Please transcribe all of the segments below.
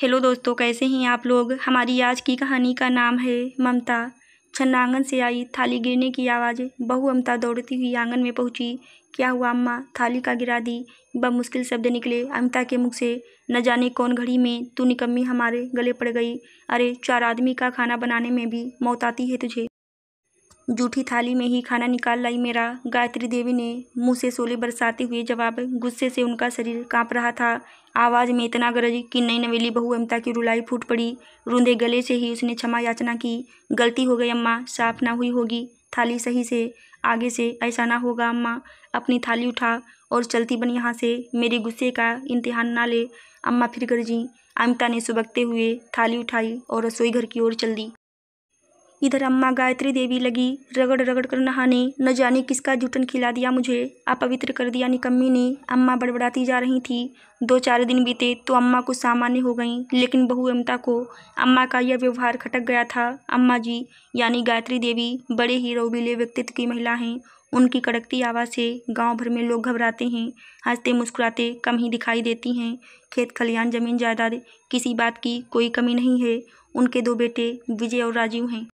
hello दोस्तों कैसे हैं आप लोग हमारी आज की कहानी का नाम है ममता छन्ना आंगन से आई थाली गिरने की आवाज़ बहु ममता दौड़ती हुई आंगन में पहुंची क्या हुआ अम्मा थाली का गिरा दी मुश्किल शब्द निकले अमिता के मुख से न जाने कौन घड़ी में तू निकम्मी हमारे गले पड़ गई अरे चार आदमी का खाना बनाने में भी मौत आती है तुझे जूठी थाली में ही खाना निकाल लाई मेरा गायत्री देवी ने मुंह से सोले बरसाते हुए जवाब गुस्से से उनका शरीर कांप रहा था आवाज़ में इतना गरज कि नई नवेली बहू अमिता की रुलाई फूट पड़ी रूंधे गले से ही उसने क्षमा याचना की गलती हो गई अम्मा साफ ना हुई होगी थाली सही से आगे से ऐसा ना होगा अम्मा अपनी थाली उठा और चलती बन यहाँ से मेरे गुस्से का इम्तिहान ना ले अम्मा फिर गरजी अमिता ने सुबकते हुए थाली उठाई और रसोई घर की ओर चल दी इधर अम्मा गायत्री देवी लगी रगड़ रगड़ कर नहाने न जाने किसका जुटन खिला दिया मुझे अपवित्र कर दिया निकम्मी ने अम्मा बड़बड़ाती जा रही थी दो चार दिन बीते तो अम्मा कुछ सामान्य हो गईं लेकिन बहू अमता को अम्मा का यह व्यवहार खटक गया था अम्मा जी यानी गायत्री देवी बड़े ही रौबीले व्यक्तित्व की महिला हैं उनकी कड़कती आवाज़ से गांव भर में लोग घबराते हैं हंसते मुस्कुराते कम ही दिखाई देती हैं खेत खलिहान ज़मीन जायदाद किसी बात की कोई कमी नहीं है उनके दो बेटे विजय और राजीव हैं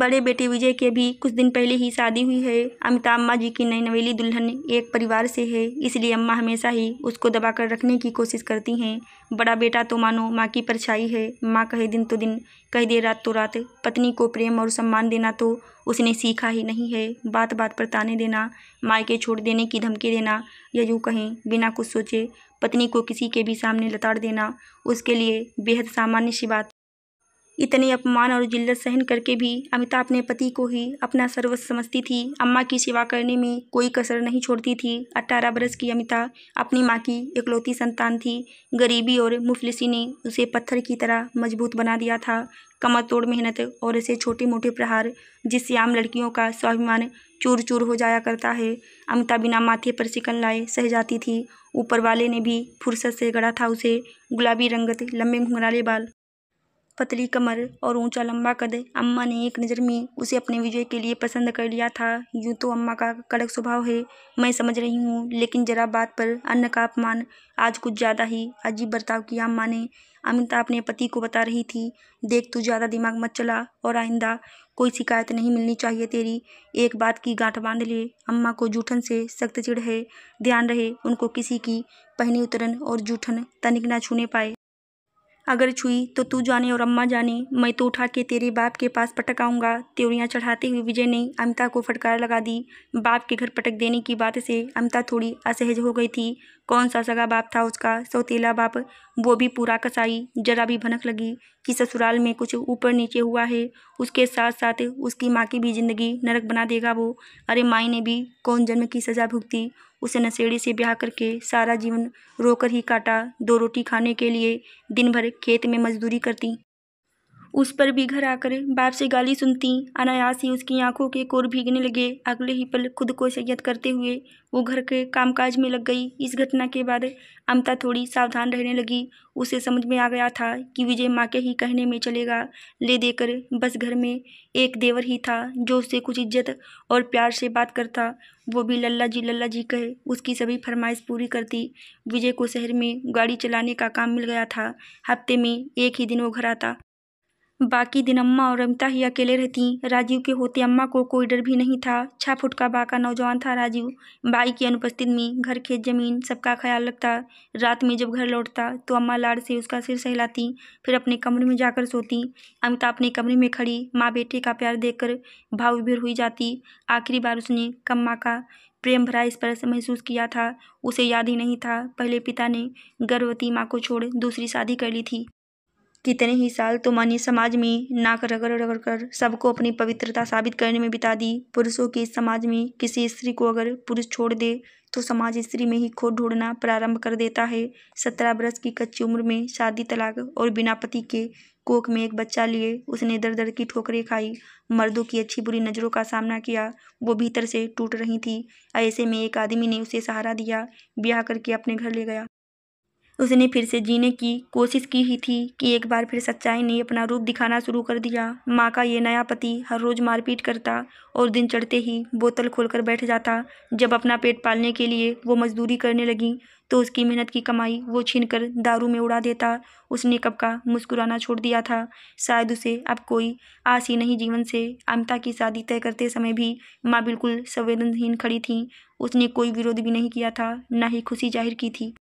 बड़े बेटे विजय के भी कुछ दिन पहले ही शादी हुई है अमिताभ अम्मा जी की नई नवेली दुल्हन एक परिवार से है इसलिए अम्मा हमेशा ही उसको दबाकर रखने की कोशिश करती हैं बड़ा बेटा तो मानो माँ की परछाई है माँ कहे दिन तो दिन कहे दे रात तो रात पत्नी को प्रेम और सम्मान देना तो उसने सीखा ही नहीं है बात बात पर ताने देना मायके छोड़ देने की धमकी देना या यूँ कहें बिना कुछ सोचे पत्नी को किसी के भी सामने लताड़ देना उसके लिए बेहद सामान्य सी बात इतने अपमान और जिल्लत सहन करके भी अमिता अपने पति को ही अपना सर्वस्व समझती थी अम्मा की सेवा करने में कोई कसर नहीं छोड़ती थी अट्ठारह बरस की अमिता अपनी माँ की इकलौती संतान थी गरीबी और मुफलिसी ने उसे पत्थर की तरह मजबूत बना दिया था कमर तोड़ मेहनत और ऐसे छोटे मोटे प्रहार जिससे आम लड़कियों का स्वाभिमान चूर चूर हो जाया करता है अमिता बिना माथे पर सिकन लाए सह जाती थी ऊपर वाले ने भी फुर्सत से गढ़ा था उसे गुलाबी रंगत लंबे घुंघराले बाल पतली कमर और ऊंचा लंबा कद अम्मा ने एक नज़र में उसे अपने विजय के लिए पसंद कर लिया था यूं तो अम्मा का कड़क स्वभाव है मैं समझ रही हूँ लेकिन जरा बात पर अन्न का अपमान आज कुछ ज़्यादा ही अजीब बर्ताव किया अम्मा ने अमिता अपने पति को बता रही थी देख तू ज़्यादा दिमाग मत चला और आइंदा कोई शिकायत नहीं मिलनी चाहिए तेरी एक बात की गांठ बांध ले अम्मा को जूठन से सख्त चिड़ है ध्यान रहे उनको किसी की पहनी उतरन और जूठन तनिक ना छूने पाए अगर छुई तो तू जाने और अम्मा जाने मैं तो उठा के तेरे बाप के पास पटक आऊँगा त्योरियाँ चढ़ाते हुए विजय ने अमिता को फटकार लगा दी बाप के घर पटक देने की बात से अमिता थोड़ी असहज हो गई थी कौन सा सगा बाप था उसका सौतीला बाप वो भी पूरा कसाई जरा भी भनक लगी कि ससुराल में कुछ ऊपर नीचे हुआ है उसके साथ साथ उसकी माँ की भी ज़िंदगी नरक बना देगा वो अरे माई ने भी कौन जन्म की सज़ा भुगती उसे नशेड़ी से ब्याह करके सारा जीवन रोकर ही काटा दो रोटी खाने के लिए दिन भर खेत में मजदूरी करती उस पर भी घर आकर बाप से गाली सुनती अनायास ही उसकी आंखों के कोर भीगने लगे अगले ही पल खुद को सैयद करते हुए वो घर के कामकाज में लग गई इस घटना के बाद अमता थोड़ी सावधान रहने लगी उसे समझ में आ गया था कि विजय माँ के ही कहने में चलेगा ले देकर बस घर में एक देवर ही था जो उससे कुछ इज्जत और प्यार से बात करता वो भी लल्ला जी लल्ला जी कहे उसकी सभी फरमाइश पूरी करती विजय को शहर में गाड़ी चलाने का काम मिल गया था हफ्ते में एक ही दिन वो घर आता बाकी दिन अम्मा और अमिता ही अकेले रहतीं राजीव के होते अम्मा को कोई डर भी नहीं था छः फुट का बाका नौजवान था राजीव बाई की अनुपस्थित में घर खेत जमीन सबका ख्याल रखता रात में जब घर लौटता तो अम्मा लाड़ से उसका सिर सहलाती फिर अपने कमरे में जाकर सोती अमिता अपने कमरे में खड़ी माँ बेटे का प्यार देखकर भावभीर हुई जाती आखिरी बार उसने कम्मा का प्रेम भरा स्पर्श महसूस किया था उसे याद ही नहीं था पहले पिता ने गर्भवती माँ को छोड़ दूसरी शादी कर ली थी कितने ही साल तो मान्य समाज में नाक रगड़ रगड़ कर सबको अपनी पवित्रता साबित करने में बिता दी पुरुषों के समाज में किसी स्त्री को अगर पुरुष छोड़ दे तो समाज स्त्री में ही खोज ढूंढना प्रारंभ कर देता है सत्रह बरस की कच्ची उम्र में शादी तलाक और बिना पति के कोख में एक बच्चा लिए उसने दर दर की ठोकरें खाई मर्दों की अच्छी बुरी नज़रों का सामना किया वो भीतर से टूट रही थी ऐसे में एक आदमी ने उसे सहारा दिया ब्याह करके अपने घर ले गया उसने फिर से जीने की कोशिश की ही थी कि एक बार फिर सच्चाई ने अपना रूप दिखाना शुरू कर दिया माँ का ये नया पति हर रोज़ मारपीट करता और दिन चढ़ते ही बोतल खोलकर बैठ जाता जब अपना पेट पालने के लिए वो मजदूरी करने लगी तो उसकी मेहनत की कमाई वो छीन कर दारू में उड़ा देता उसने कब का मुस्कुराना छोड़ दिया था शायद उसे अब कोई आस ही नहीं जीवन से अमिता की शादी तय करते समय भी माँ बिल्कुल संवेदनहीन खड़ी थी उसने कोई विरोध भी नहीं किया था ना ही खुशी जाहिर की थी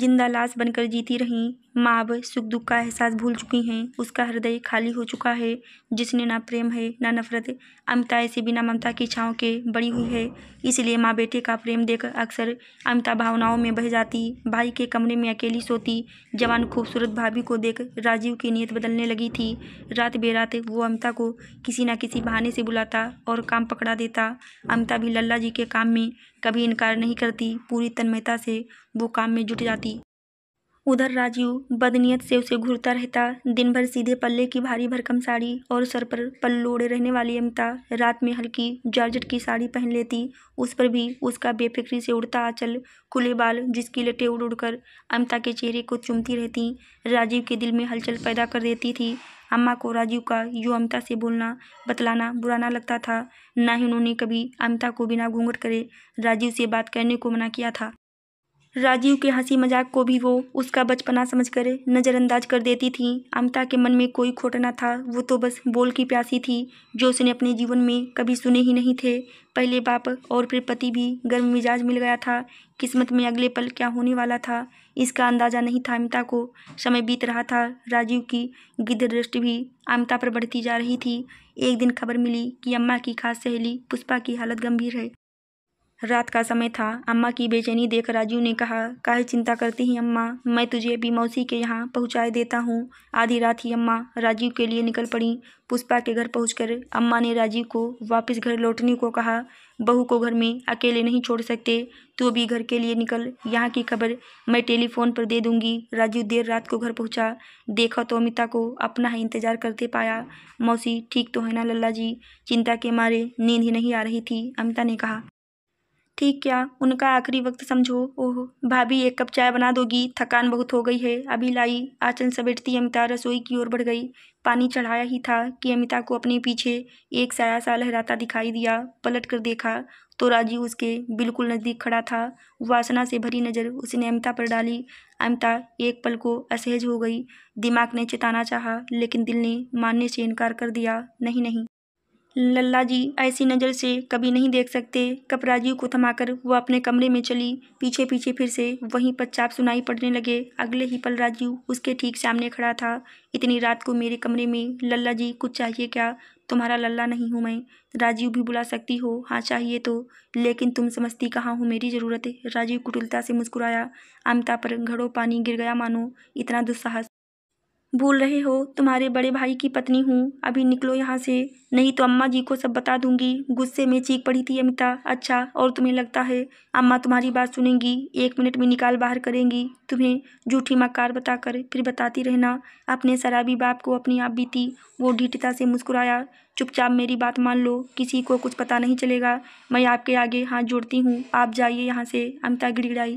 जिंदा लाश बनकर जीती रहीं माँ अब सुख दुख का एहसास भूल चुकी हैं उसका हृदय खाली हो चुका है जिसने ना प्रेम है ना नफरत अमिता ऐसे बिना ममता की छाँव के बड़ी हुई है इसलिए माँ बेटे का प्रेम देख अक्सर अमिता भावनाओं में बह जाती भाई के कमरे में अकेली सोती जवान खूबसूरत भाभी को देख राजीव की नीयत बदलने लगी थी रात बेरात वो अमिता को किसी न किसी बहाने से बुलाता और काम पकड़ा देता अमिता भी लल्ला जी के काम में कभी इनकार नहीं करती पूरी तन्मयता से वो काम में जुट जाती उधर राजीव बदनीयत से उसे घूरता रहता दिन भर सीधे पल्ले की भारी भरकम साड़ी और सर पर पल्लोड़े रहने वाली अमिता रात में हल्की जॉर्जट की साड़ी पहन लेती उस पर भी उसका बेफिक्री से उड़ता आंचल खुले बाल जिसकी लटे उड़ उड़कर अमिता के चेहरे को चुमती रहती राजीव के दिल में हलचल पैदा कर देती थी अम्मा को राजीव का यूँ अमिता से बोलना बतलाना बुरा ना लगता था ना ही उन्होंने कभी अमिता को बिना घूंघट करे राजीव से बात करने को मना किया था राजीव के हंसी मजाक को भी वो उसका बचपना समझकर नज़रअंदाज कर देती थी अमिता के मन में कोई खोटना था वो तो बस बोल की प्यासी थी जो उसने अपने जीवन में कभी सुने ही नहीं थे पहले बाप और फिर पति भी गर्म मिजाज मिल गया था किस्मत में अगले पल क्या होने वाला था इसका अंदाज़ा नहीं था अमिता को समय बीत रहा था राजीव की गिद्ध दृष्टि भी अमिता पर बढ़ती जा रही थी एक दिन खबर मिली कि अम्मा की खास सहेली पुष्पा की हालत गंभीर है रात का समय था अम्मा की बेचैनी देख राजू ने कहा काहे चिंता करती हैं अम्मा मैं तुझे अभी मौसी के यहाँ पहुँचाए देता हूँ आधी रात ही अम्मा राजीव के लिए निकल पड़ी पुष्पा के घर पहुंचकर अम्मा ने राजीव को वापस घर लौटने को कहा बहू को घर में अकेले नहीं छोड़ सकते तू अभी घर के लिए निकल यहाँ की खबर मैं टेलीफोन पर दे दूंगी राजीव देर रात को घर पहुँचा देखा तो अमिता को अपना ही इंतजार करते पाया मौसी ठीक तो है ना लल्ला जी चिंता के मारे नींद ही नहीं आ रही थी अमिता ने कहा ठीक क्या उनका आखिरी वक्त समझो ओह भाभी एक कप चाय बना दोगी थकान बहुत हो गई है अभी लाई आचल समेटती अमिता रसोई की ओर बढ़ गई पानी चढ़ाया ही था कि अमिता को अपने पीछे एक साया सा लहराता दिखाई दिया पलट कर देखा तो राजीव उसके बिल्कुल नज़दीक खड़ा था वासना से भरी नज़र उसने अमिता पर डाली अमिता एक पल को असहज हो गई दिमाग ने चेताना चाहा लेकिन दिल ने मानने से इनकार कर दिया नहीं नहीं लल्ला जी ऐसी नज़र से कभी नहीं देख सकते कप राजीव को थमाकर वह अपने कमरे में चली पीछे पीछे फिर से वहीं पच्चाप सुनाई पड़ने लगे अगले ही पल राजीव उसके ठीक सामने खड़ा था इतनी रात को मेरे कमरे में लल्ला जी कुछ चाहिए क्या तुम्हारा लल्ला नहीं हूँ मैं राजीव भी बुला सकती हो हाँ चाहिए तो लेकिन तुम समझती कहाँ हो मेरी ज़रूरत राजीव कुटुलता से मुस्कुराया अमिता पर घड़ों पानी गिर गया मानो इतना दुस्साहस भूल रहे हो तुम्हारे बड़े भाई की पत्नी हूँ अभी निकलो यहाँ से नहीं तो अम्मा जी को सब बता दूंगी गुस्से में चीख पड़ी थी अमिता अच्छा और तुम्हें लगता है अम्मा तुम्हारी बात सुनेंगी एक मिनट में निकाल बाहर करेंगी तुम्हें झूठी मकार बताकर फिर बताती रहना अपने शराबी बाप को अपनी आप बीती वो ढीठता से मुस्कुराया चुपचाप मेरी बात मान लो किसी को कुछ पता नहीं चलेगा मैं आपके आगे हाथ जोड़ती हूँ आप जाइए यहाँ से अमिता गिड़गिड़ाई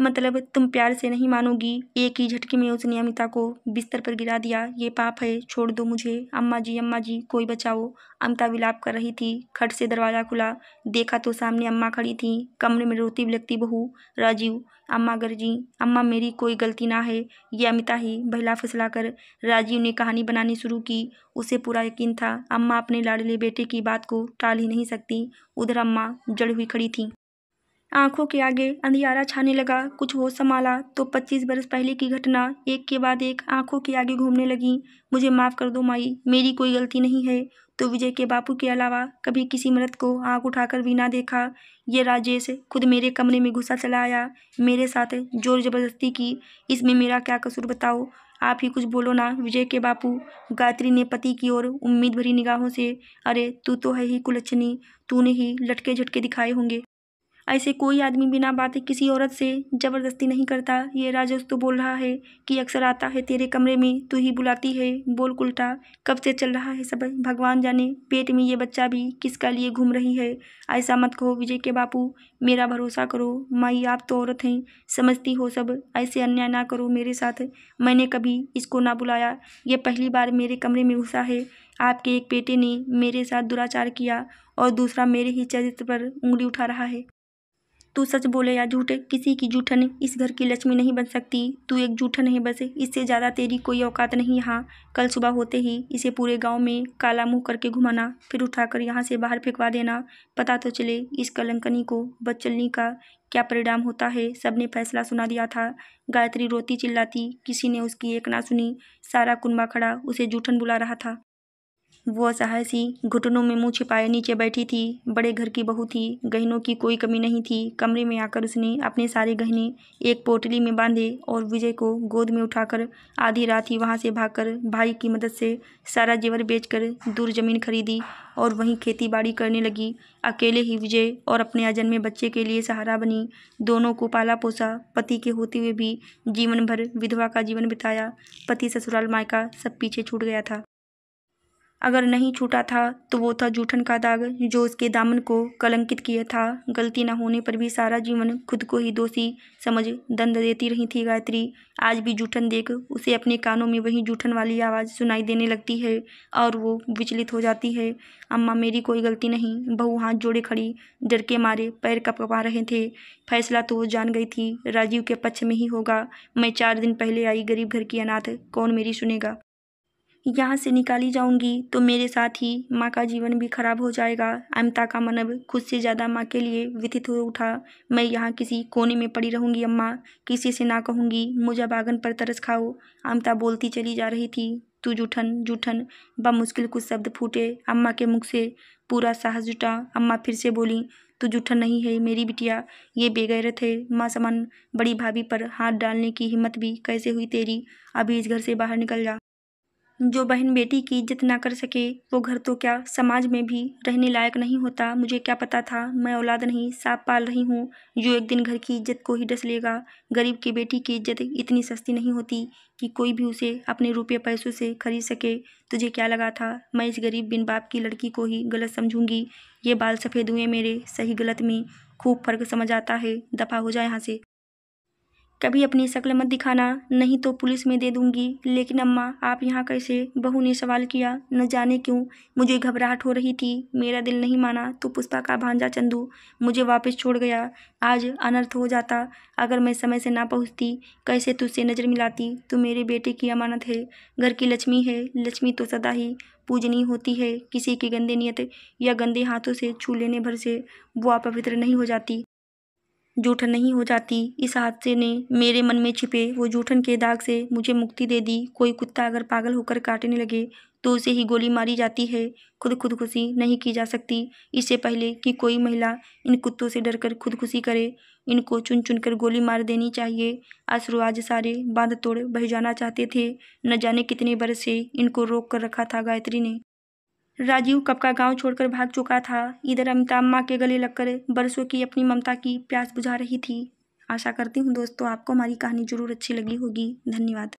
मतलब तुम प्यार से नहीं मानोगी एक ही झटके में उसने अमिता को बिस्तर पर गिरा दिया ये पाप है छोड़ दो मुझे अम्मा जी अम्मा जी कोई बचाओ अमिता विलाप कर रही थी खट से दरवाज़ा खुला देखा तो सामने अम्मा खड़ी थी कमरे में रोती बिलकती बहू राजीव अम्मा गर्जी अम्मा मेरी कोई गलती ना है ये अमिता ही बहला फसला कर राजीव ने कहानी बनानी शुरू की उसे पूरा यकीन था अम्मा अपने लाडले बेटे की बात को टाल ही नहीं सकती उधर अम्मा जड़ हुई खड़ी थी आंखों के आगे अंधियारा छाने लगा कुछ होश संभाला तो पच्चीस बरस पहले की घटना एक के बाद एक आंखों के आगे घूमने लगी मुझे माफ़ कर दो माई मेरी कोई गलती नहीं है तो विजय के बापू के अलावा कभी किसी मृत को आंख उठाकर भी ना देखा ये राजेश खुद मेरे कमरे में घुसा चला आया मेरे साथ जोर जबरदस्ती की इसमें मेरा क्या कसूर बताओ आप ही कुछ बोलो ना विजय के बापू गायत्री ने पति की ओर उम्मीद भरी निगाहों से अरे तू तो है ही कुलच्छनी तूने ही लटके झटके दिखाए होंगे ऐसे कोई आदमी बिना बातें किसी औरत से ज़बरदस्ती नहीं करता ये राजस्व तो बोल रहा है कि अक्सर आता है तेरे कमरे में तू ही बुलाती है बोल उल्टा कब से चल रहा है सब भगवान जाने पेट में ये बच्चा भी किसका लिए घूम रही है ऐसा मत कहो विजय के बापू मेरा भरोसा करो माई आप तो औरत हैं समझती हो सब ऐसे अन्याय ना करो मेरे साथ मैंने कभी इसको ना बुलाया ये पहली बार मेरे कमरे में घुसा है आपके एक बेटे ने मेरे साथ दुराचार किया और दूसरा मेरे ही चरित्र पर उंगली उठा रहा है तू सच बोले या झूठे किसी की जूठन इस घर की लक्ष्मी नहीं बन सकती तू एक जूठन है बस इससे ज़्यादा तेरी कोई औकात नहीं यहाँ कल सुबह होते ही इसे पूरे गांव में काला मुंह करके घुमाना फिर उठाकर यहाँ से बाहर फेंकवा देना पता तो चले इस कलंकनी को बचलनी का क्या परिणाम होता है सब ने फैसला सुना दिया था गायत्री रोती चिल्लाती किसी ने उसकी एक ना सुनी सारा कुनबा खड़ा उसे जूठन बुला रहा था वह असहाय सी घुटनों में मुँह छिपाए नीचे बैठी थी बड़े घर की बहू थी गहनों की कोई कमी नहीं थी कमरे में आकर उसने अपने सारे गहने एक पोटली में बांधे और विजय को गोद में उठाकर आधी रात ही वहाँ से भागकर भाई की मदद से सारा जेवर बेचकर दूर जमीन खरीदी और वहीं खेती बाड़ी करने लगी अकेले ही विजय और अपने अजन्मे बच्चे के लिए सहारा बनी दोनों को पाला पोसा पति के होते हुए भी जीवन भर विधवा का जीवन बिताया पति ससुराल मायका सब पीछे छूट गया था अगर नहीं छूटा था तो वो था जूठन का दाग जो उसके दामन को कलंकित किया था गलती न होने पर भी सारा जीवन खुद को ही दोषी समझ दंड देती रही थी गायत्री आज भी जूठन देख उसे अपने कानों में वही जूठन वाली आवाज़ सुनाई देने लगती है और वो विचलित हो जाती है अम्मा मेरी कोई गलती नहीं बहू हाथ जोड़े खड़ी डर के मारे पैर कपकपा रहे थे फैसला तो वो जान गई थी राजीव के पक्ष में ही होगा मैं चार दिन पहले आई गरीब घर की अनाथ कौन मेरी सुनेगा यहाँ से निकाली जाऊंगी तो मेरे साथ ही माँ का जीवन भी खराब हो जाएगा अमिता का मनब खुद से ज़्यादा माँ के लिए व्यथित हो उठा मैं यहाँ किसी कोने में पड़ी रहूँगी अम्मा किसी से ना कहूँगी मुझे बागन पर तरस खाओ अमिता बोलती चली जा रही थी तू जूठन जूठन मुश्किल कुछ शब्द फूटे अम्मा के मुख से पूरा साहस जुटा अम्मा फिर से बोली तू जूठन नहीं है मेरी बिटिया ये बेगैरत है माँ समान बड़ी भाभी पर हाथ डालने की हिम्मत भी कैसे हुई तेरी अभी इस घर से बाहर निकल जा जो बहन बेटी की इज्जत ना कर सके वो घर तो क्या समाज में भी रहने लायक नहीं होता मुझे क्या पता था मैं औलाद नहीं सांप पाल रही हूँ जो एक दिन घर की इज्जत को ही डस लेगा गरीब की बेटी की इज्जत इतनी सस्ती नहीं होती कि कोई भी उसे अपने रुपये पैसों से खरीद सके तुझे क्या लगा था मैं इस गरीब बिन बाप की लड़की को ही गलत समझूंगी ये बाल सफ़ेद हुए मेरे सही गलत में खूब फर्क समझ आता है दफ़ा हो जाए यहाँ से कभी अपनी शक्ल मत दिखाना नहीं तो पुलिस में दे दूंगी लेकिन अम्मा आप यहाँ कैसे बहू ने सवाल किया न जाने क्यों मुझे घबराहट हो रही थी मेरा दिल नहीं माना तो पुष्पा का भांजा चंदू मुझे वापस छोड़ गया आज अनर्थ हो जाता अगर मैं समय से ना पहुँचती कैसे तुझसे नज़र मिलाती तू मेरे बेटे की अमानत है घर की लक्ष्मी है लक्ष्मी तो सदा ही पूजनीय होती है किसी की गंदे नियत या गंदे हाथों से छू लेने भर से वो अपवित्र नहीं हो जाती जूठन नहीं हो जाती इस हादसे ने मेरे मन में छिपे वो जूठन के दाग से मुझे मुक्ति दे दी कोई कुत्ता अगर पागल होकर काटने लगे तो उसे ही गोली मारी जाती है खुद खुदकुशी नहीं की जा सकती इससे पहले कि कोई महिला इन कुत्तों से डरकर खुदकुशी करे इनको चुन चुन कर गोली मार देनी चाहिए आश्रु आज सारे बांध तोड़ बह जाना चाहते थे न जाने कितने बरस से इनको रोक कर रखा था गायत्री ने राजीव कब का गांव छोड़कर भाग चुका था इधर अमिताभ माँ के गले लगकर बरसों की अपनी ममता की प्यास बुझा रही थी आशा करती हूँ दोस्तों आपको हमारी कहानी ज़रूर अच्छी लगी होगी धन्यवाद